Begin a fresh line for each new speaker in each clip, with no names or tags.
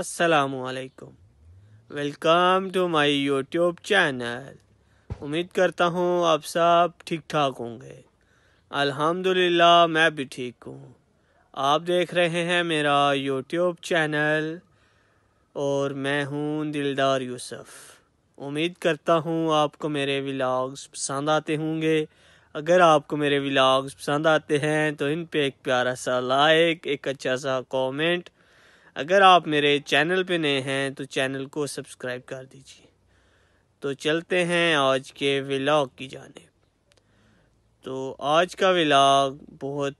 असलकुम welcome to my YouTube channel उम्मीद करता हूँ आप सब ठीक ठाक होंगे अल्हम्दुलिल्लाह मैं भी ठीक हूँ आप देख रहे हैं मेरा यूट्यूब चैनल और मैं हूँ दिलदार यूसुफ उम्मीद करता हूँ आपको मेरे व्लाग्स पसंद आते होंगे अगर आपको मेरे व्लाग्स पसंद आते हैं तो इन पे एक प्यारा सा लाइक एक अच्छा सा कमेंट अगर आप मेरे चैनल पे नए हैं तो चैनल को सब्सक्राइब कर दीजिए तो चलते हैं आज के व्लॉग की जाने तो आज का व्लॉग बहुत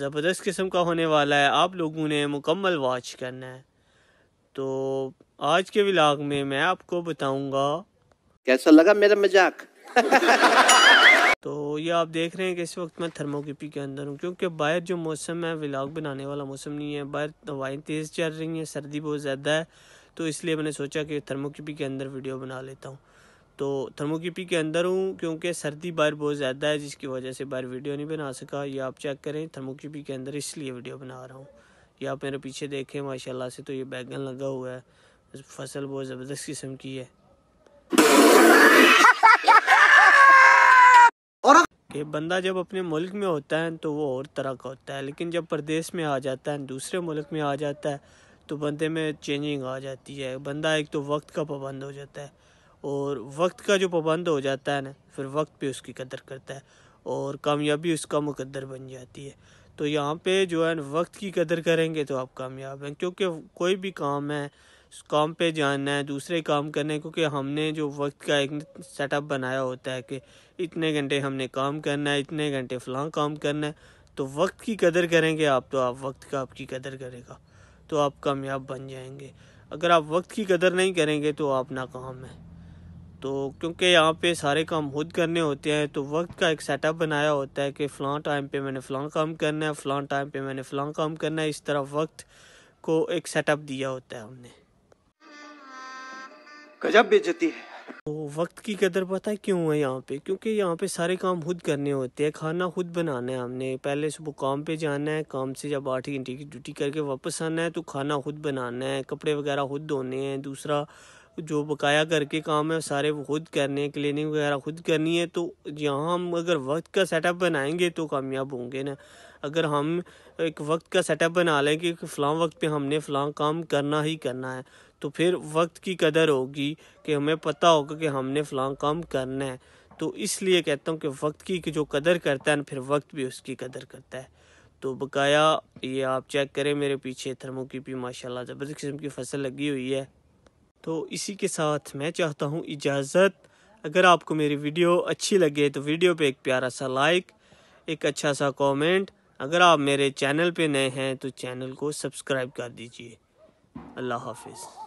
ज़बरदस्त किस्म का होने वाला है आप लोगों ने मुकम्मल वॉच करना है तो आज के व्लॉग में मैं आपको बताऊंगा कैसा लगा मेरा मजाक तो ये आप देख रहे हैं कि इस वक्त मैं थर्मोकीपी के अंदर हूँ क्योंकि बाहर जो मौसम है व्लाग बनाने वाला मौसम नहीं है बाहर हवाएं तेज़ चल रही हैं सर्दी बहुत ज़्यादा है तो इसलिए मैंने सोचा कि थर्मोकीपी के अंदर वीडियो बना लेता हूँ तो थर्मोकीपी के अंदर हूँ क्योंकि सर्दी बाहर बहुत ज़्यादा है जिसकी वजह से बाहर वीडियो नहीं बना सका ये आप चेक करें थर्मोकीपी के अंदर इसलिए वीडियो बना रहा हूँ ये आप मेरे पीछे देखें माशाला से तो ये बैगन लगा हुआ है फसल बहुत ज़बरदस्त किस्म की है बंदा जब अपने मुल्क में होता है तो वो और तरह का होता है लेकिन जब प्रदेश में आ जाता है दूसरे मुल्क में आ जाता है तो बंदे में चेंजिंग आ जाती है बंदा एक तो वक्त का पाबंद हो जाता है और वक्त का जो पाबंद हो जाता है ना फिर वक्त पे उसकी कदर करता है और कामयाबी उसका मुकदर बन जाती है तो यहाँ पे जो है वक्त की कदर करेंगे तो आप कामयाब हैं क्योंकि कोई भी काम है काम पे जाना है दूसरे काम करने क्योंकि हमने जो वक्त का एक सेटअप बनाया होता है कि इतने घंटे हमने काम करना है इतने घंटे फलां काम करना है तो वक्त की कदर करेंगे आप तो आप वक्त का आपकी कदर करेगा तो आप कामयाब बन जाएंगे अगर आप वक्त की कदर नहीं करेंगे तो आप नाकाम हैं तो क्योंकि यहाँ पे सारे काम खुद करने होते हैं तो वक्त का एक सेटअप बनाया होता है कि फ़लाँ टाइम पे मैंने फ़लाँ काम करना है फ़लाँ टाइम पे मैंने फ़लाँ काम करना है इस तरह वक्त को एक सेटअप दिया होता है हमने गजब बेचती है तो वक्त की कदर पता है क्यों है यहाँ पे क्योंकि यहाँ पे सारे काम खुद करने होते हैं खाना खुद बनाना है हमने पहले सुबह काम पे जाना है काम से जब आठ घंटे की ड्यूटी करके वापस आना है तो खाना खुद बनाना है कपड़े वगैरह खुद धोने हैं दूसरा जो बकाया करके काम है सारे वो खुद करने हैं क्लिनिंग वगैरह खुद करनी है तो यहाँ हम अगर वक्त का सेटअप बनाएंगे तो कामयाब होंगे ना अगर हम एक वक्त का सेटअप बना लें कि फ़लाँ वक्त पे हमने फ़लाँ काम करना ही करना है तो फिर वक्त की कदर होगी कि हमें पता होगा कि हमने फलां काम करना है तो इसलिए कहता हूँ कि वक्त की जो कदर करता है ना फिर वक्त भी उसकी कदर करता है तो बकाया ये आप चेक करें मेरे पीछे थर्मो की भी माशाल्लाह ज़बरदस्त किस्म की फसल लगी हुई है तो इसी के साथ मैं चाहता हूँ इजाज़त अगर आपको मेरी वीडियो अच्छी लगे तो वीडियो पे एक प्यारा सा लाइक एक अच्छा सा कमेंट अगर आप मेरे चैनल पे नए हैं तो चैनल को सब्सक्राइब कर दीजिए अल्लाह हाफिज़